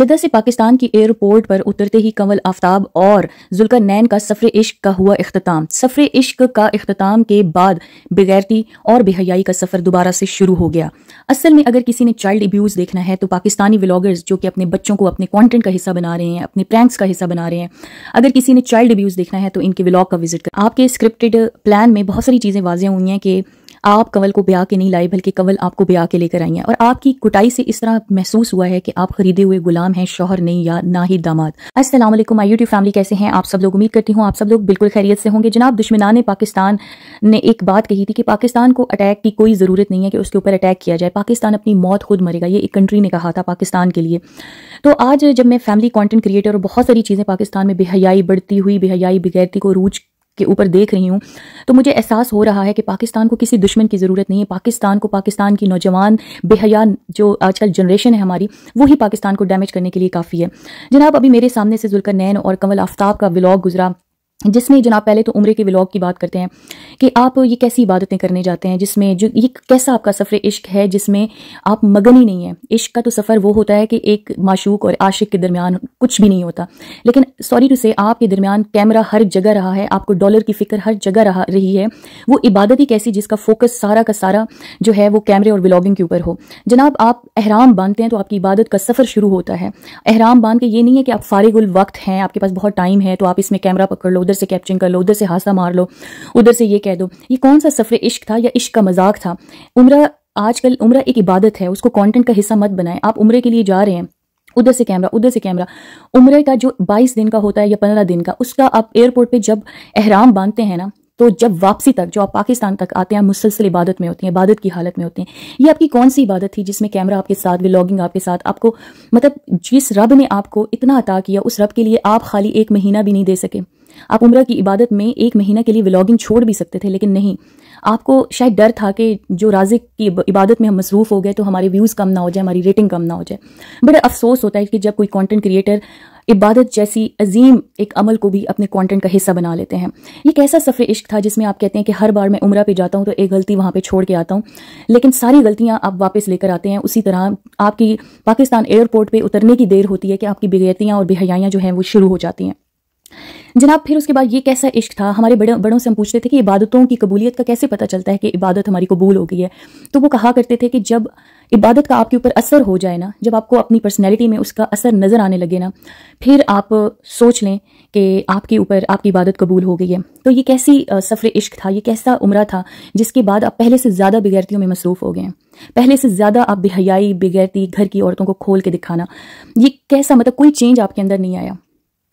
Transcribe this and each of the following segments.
जद्दा से पाकिस्तान की एयरपोर्ट पर उतरते ही कंवल आफ्ताब और जुल्कर नैन का सफ़र इश्क का हुआ अख्ताम सफ़र इश्क का अख्ताम के बाद बेगैरती और बेहयाई का सफ़र दोबारा से शुरू हो गया असल में अगर किसी ने चाइल्ड अब्यूज़ देखना है तो पाकिस्तानी व्लागर्स जो कि अपने बच्चों को अपने कॉन्टेंट का हिस्सा बना रहे हैं अपने प्रैंक्स का हिस्सा बना रहे हैं अगर किसी ने चाइल्ड अब्यूज़ देखना है तो इनके व्लाग का विजिट कर आपके स्क्रिप्टेड प्लान में बहुत सारी चीज़ें वाजह हुई हैं कि आप कंवल को ब्याह के नहीं लाए बल्कि कंवल आपको ब्याह के लेकर आई हैं और आपकी कुटाई से इस तरह महसूस हुआ है कि आप खरीदे हुए गुलाम हैं शोहर नहीं या ना ही दामाद असल आई यूट्यूब फैमिली कैसे हैं आप सब लोग उम्मीद करती हूँ आप सब लोग बिल्कुल खैरियत से होंगे जनाब दुश्मनान पाकिस्तान ने एक बात कही थी कि पाकिस्तान को अटैक की कोई ज़रूरत नहीं है कि उसके ऊपर अटैक किया जाए पाकिस्तान अपनी मौत खुद मरेगा ये एक कंट्री ने कहा था पाकिस्तान के लिए तो आज जब मैं फैमिली कॉन्टेंट क्रिएटर और बहुत सारी चीज़ें पाकिस्तान में बेहयाई बढ़ती हुई बेहयाई बगैरती को रूज के ऊपर देख रही हूँ तो मुझे एहसास हो रहा है कि पाकिस्तान को किसी दुश्मन की ज़रूरत नहीं है पाकिस्तान को पाकिस्तान की नौजवान बेहया जो आजकल जनरेशन है हमारी वही पाकिस्तान को डैमेज करने के लिए काफ़ी है जनाब अभी मेरे सामने से जुलकर नैन और कंवल आफ्ताब का व्लॉग गुजरा जिसमें जनाब पहले तो उम्र के व्लॉग की बात करते हैं कि आप ये कैसी इबादतें करने जाते हैं जिसमें जो ये कैसा आपका सफ़र इश्क है जिसमें आप मगन ही नहीं है इश्क का तो सफ़र वो होता है कि एक माशूक और आशिक के दरमियान कुछ भी नहीं होता लेकिन सॉरी टू से आपके दरमियान कैमरा हर जगह रहा है आपको डॉलर की फ़िक्र हर जगह रहा रही है वो इबादत ही कैसी जिसका फोकस सारा का सारा जो है वो कैमरे और व्लॉगिंग के ऊपर हो जनाब आप अहराम बांधते हैं तो आपकी इबादत का सफ़र शुरू होता है अहराम बांध के ये नहीं है कि आप फारिगुल वक्त हैं आपके पास बहुत टाइम है तो आप इसमें कैमरा पकड़ लो इधर से कैप्चरिंग कर लो उधर से हादसा मार लो उधर से ये कह दो ये कौन सा सफ़र इश्क था या इश्क का मजाक था उम्र आजकल उम्र एक इबादत है उसको कंटेंट का हिस्सा मत बनाएं आप उम्र के लिए जा रहे हैं उधर से कैमरा उधर से कैमरा उम्र का जो 22 दिन का होता है या पंद्रह दिन का उसका आप एयरपोर्ट पे जब अहराम बांधते हैं ना तो जब वापसी तक जो आप पाकिस्तान तक आते हैं मुसलसल इबादत में होती हैं इबादत की हालत में होते हैं ये आपकी कौन सी इबादत थी जिसमें कैमरा आपके साथ व्लॉगिंग आपके साथ आपको मतलब जिस रब ने आपको इतना अता किया उस रब के लिए आप खाली एक महीना भी नहीं दे सके आप उम्र की इबादत में एक महीना के लिए व्लॉगिंग छोड़ भी सकते थे लेकिन नहीं आपको शायद डर था कि जो राजिक की इबादत में हम मसरूफ़ हो गए तो हमारे व्यूज़ कम ना हो जाए हमारी रेटिंग कम ना हो जाए बड़ा अफसोस होता है कि जब कोई कंटेंट क्रिएटर इबादत जैसी अजीम एक अमल को भी अपने कंटेंट का हिस्सा बना लेते हैं ये कैसा सफ़र इश्क था जिसमें आप कहते हैं कि हर बार मैं उम्र पे जाता हूँ तो एक गलती वहाँ पे छोड़ के आता हूँ लेकिन सारी गलतियाँ आप वापस लेकर आते हैं उसी तरह आपकी पाकिस्तान एयरपोर्ट पर उतरने की देर होती है कि आपकी बेगैतियाँ और बेहयाइयाँ जो हैं वो शुरू हो जाती हैं जनाब फिर उसके बाद ये कैसा इश्क था हमारे बड़े बड़ों से हम पूछते थे कि इबादतों की कबूलियत का कैसे पता चलता है कि इबादत हमारी कबूल हो गई है तो वो कहा करते थे कि जब इबादत का आपके ऊपर असर हो जाए ना जब आपको अपनी पर्सनैलिटी में उसका असर नज़र आने लगे ना फिर आप सोच लें कि आपके ऊपर आपकी इबादत कबूल हो गई है तो ये कैसी सफ़र इश्क था ये कैसा उम्र था जिसके बाद आप पहले से ज़्यादा बगैरतीयों में मसरूफ़ हो गए हैं पहले से ज़्यादा आप बेहयाई बगैरती घर की औरतों को खोल के दिखाना ये कैसा मतलब कोई चेंज आपके अंदर नहीं आया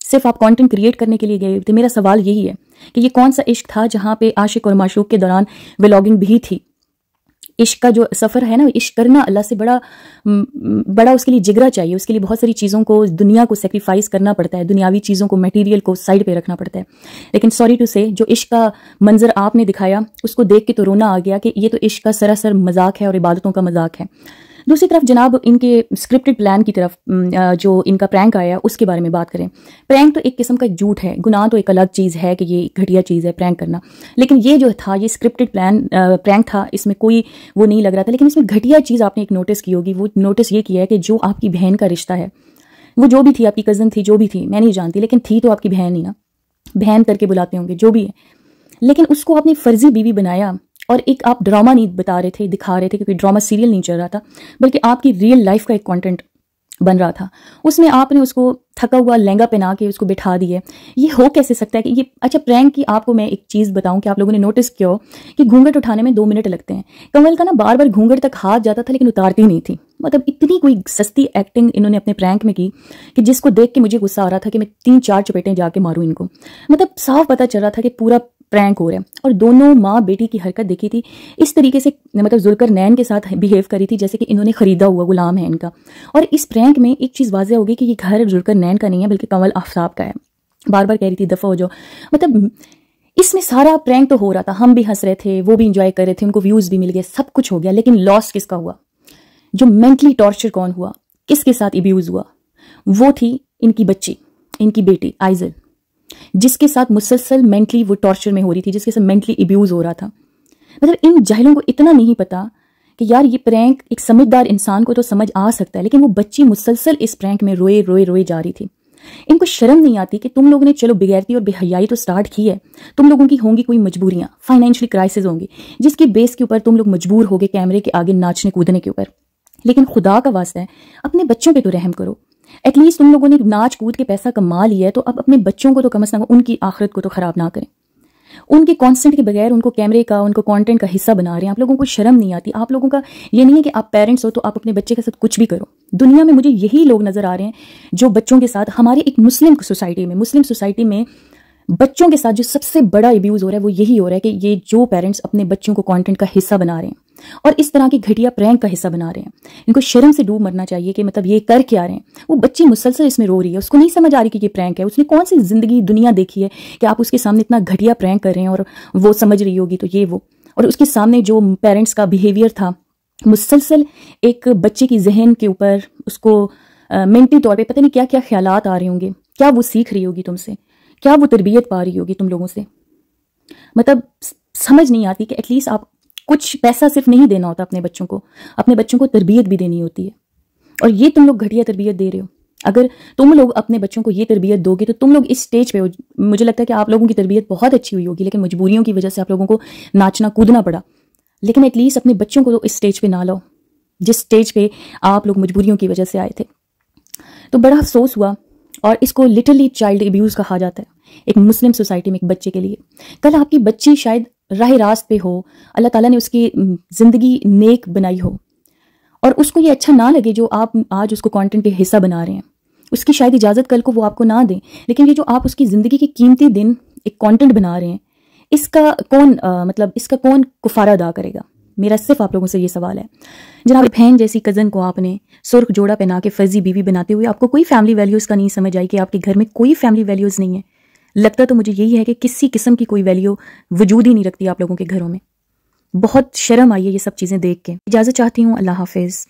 सिर्फ आप कंटेंट क्रिएट करने के लिए गए थे मेरा सवाल यही है कि ये कौन सा इश्क था जहाँ पे आशिक और माशूक के दौरान व्लॉगिंग भी थी इश्क का जो सफ़र है ना इश्क करना अल्लाह से बड़ा बड़ा उसके लिए जिगरा चाहिए उसके लिए बहुत सारी चीज़ों को दुनिया को सेक्रीफाइस करना पड़ता है दुनियावी चीज़ों को मटेरियल को साइड पे रखना पड़ता है लेकिन सॉरी टू से जो इश्क का मंजर आपने दिखाया उसको देख के तो रोना आ गया कि ये तो इश्क का सरासर मजाक है और इबादतों का मजाक है दूसरी तरफ जनाब इनके स्क्रिप्टेड प्लान की तरफ जो इनका प्रैंक आया उसके बारे में बात करें प्रैंक तो एक किस्म का झूठ है गुनाह तो एक अलग चीज़ है कि ये घटिया चीज़ है प्रैंक करना लेकिन ये जो था ये स्क्रिप्टेड प्लान प्रैंक था इसमें कोई वो नहीं लग रहा था लेकिन इसमें घटिया चीज़ आपने एक नोटिस की होगी वो नोटिस ये किया है कि जो आपकी बहन का रिश्ता है वो जो भी थी आपकी कज़न थी जो भी थी मैं नहीं जानती लेकिन थी तो आपकी बहन ही ना बहन करके बुलाते होंगे जो भी है लेकिन उसको आपने फर्जी बीवी बनाया और एक आप ड्रामा नहीं बता रहे थे दिखा रहे थे क्योंकि ड्रामा सीरियल नहीं चल रहा था बल्कि आपकी रियल लाइफ का एक कॉन्टेंट बन रहा था उसमें आपने उसको थका हुआ लहंगा पहना के उसको बिठा दिए ये हो कैसे सकता है कि ये अच्छा प्रैंक की आपको मैं एक चीज़ बताऊं कि आप लोगों ने नोटिस किया हो कि घूंघट उठाने में दो मिनट लगते हैं कंवल का ना बार बार घूंघट तक हाथ जाता था लेकिन उतारती नहीं थी मतलब इतनी कोई सस्ती एक्टिंग इन्होंने अपने प्रैंक में की कि जिसको देख के मुझे गुस्सा आ रहा था कि मैं तीन चार चपेटें जाके मारूं इनको मतलब साफ पता चल रहा था कि पूरा प्रैंक हो रहे हैं और दोनों माँ बेटी की हरकत देखी थी इस तरीके से मतलब जुलकर नैन के साथ बिहेव करी थी जैसे कि इन्होंने खरीदा हुआ गुलाम है इनका और इस प्रैंक में एक चीज़ वाजह होगी कि ये घर जुलकर नैन का नहीं है बल्कि कंवल आफ्ताब का है बार बार कह रही थी दफ़ा हो जाओ मतलब इसमें सारा प्रैंक तो हो रहा था हम भी हंस रहे थे वो भी इंजॉय कर रहे थे उनको व्यूज़ भी मिल गए सब कुछ हो गया लेकिन लॉस किसका हुआ जो मेंटली टॉर्चर कौन हुआ किसके साथ इब्यूज़ हुआ वो थी इनकी बच्ची इनकी बेटी आइजल जिसके साथ मुसलसल मेंटली वो टॉर्चर में हो रही थी जिसके साथ मेंटली अब्यूज़ हो रहा था मतलब इन जाहिलों को इतना नहीं पता कि यार ये प्रैंक एक समझदार इंसान को तो समझ आ सकता है लेकिन वो बच्ची मुसलसल इस प्रैंक में रोए रोए रोए जा रही थी इनको शर्म नहीं आती कि तुम लोगों ने चलो बेगैरती और बेहयाई तो स्टार्ट की है तुम लोगों की होंगी कोई मजबूरियां फाइनेंशियली क्राइसिस होंगी जिसकी बेस के ऊपर तुम लोग मजबूर हो गए कैमरे के आगे नाचने कूदने के ऊपर लेकिन खुदा का वास्ता है अपने बच्चों पे तो रहम करो एटलीस्ट उन लोगों ने नाच कूद के पैसा कमा लिया है तो अब अपने बच्चों को तो कम अज कम उनकी आखिरत को तो ख़राब ना करें उनके कॉन्सेंट के बगैर उनको कैमरे का उनको कंटेंट का हिस्सा बना रहे हैं आप लोगों को शर्म नहीं आती आप लोगों का ये नहीं है कि आप पेरेंट्स हो तो आप अपने बच्चे के साथ कुछ भी करो दुनिया में मुझे यही लोग नज़र आ रहे हैं जो बच्चों के साथ हमारे एक मुस्लिम सोसाइटी में मुस्लिम सोसाइटी में बच्चों के साथ जो सबसे बड़ा एब्यूज़ हो रहा है वो यही हो रहा है कि ये जो पेरेंट्स अपने बच्चों को कॉन्टेंट का हिस्सा बना रहे हैं और इस तरह की घटिया प्रैंक का हिस्सा बना रहे हैं इनको शर्म से डूब मरना चाहिए कि मतलब ये कर क्या रहे हैं वो बच्ची मुसलसल इसमें रो रही है उसको नहीं समझ आ रही कि ये प्रैंक है उसने कौन सी जिंदगी दुनिया देखी है कि आप उसके सामने इतना घटिया प्रैंक कर रहे हैं और वो समझ रही होगी तो ये वो और उसके सामने जो पेरेंट्स का बिहेवियर था मुसलसल एक बच्चे की जहन के ऊपर उसको मेंटली तौर पर पता नहीं क्या क्या ख्याल आ रहे होंगे क्या वो सीख रही होगी तुमसे क्या वो तरबियत पा रही होगी तुम लोगों से मतलब समझ नहीं आती कि एटलीस्ट आप कुछ पैसा सिर्फ नहीं देना होता अपने बच्चों को अपने बच्चों को तरबियत भी देनी होती है और ये तुम लोग घटिया तरबियत दे रहे हो अगर तुम लोग अपने बच्चों को ये तरबियत दोगे तो तुम लोग इस स्टेज पे हो मुझे लगता है कि आप लोगों की तरबियत बहुत अच्छी हुई होगी लेकिन मजबूरियों की वजह से आप लोगों को नाचना कूदना पड़ा लेकिन एटलीस्ट अपने बच्चों को तो इस स्टेज पे ना लाओ जिस स्टेज पे आप लोग मजबूरियों की वजह से आए थे तो बड़ा अफसोस हुआ और इसको लिटरली चाइल्ड एब्यूज़ कहा जाता है एक मुस्लिम सोसाइटी में एक बच्चे के लिए कल आपकी बच्ची शायद राह रास्त पे हो अल्लाह ताला ने उसकी ज़िंदगी नेक बनाई हो और उसको ये अच्छा ना लगे जो आप आज उसको कंटेंट के हिस्सा बना रहे हैं उसकी शायद इजाज़त कल को वो आपको ना दें लेकिन ये जो आप उसकी ज़िंदगी के कीमती दिन एक कंटेंट बना रहे हैं इसका कौन आ, मतलब इसका कौन कुफारा अदा करेगा मेरा सिर्फ आप लोगों से ये सवाल है जनाब बहन जैसी कज़न को आपने सुर्ख जोड़ा पहना के फर्जी बीवी बनाते हुए आपको कोई फैमिली वैल्यूज़ का नहीं समझ आई कि आपके घर में कोई फैमिली वैल्यूज़ नहीं है लगता तो मुझे यही है कि किसी किस्म की कोई वैल्यू वजूद ही नहीं रखती आप लोगों के घरों में बहुत शर्म आई है ये सब चीज़ें देख के इजाज़त चाहती हूँ अल्लाह हाफिज़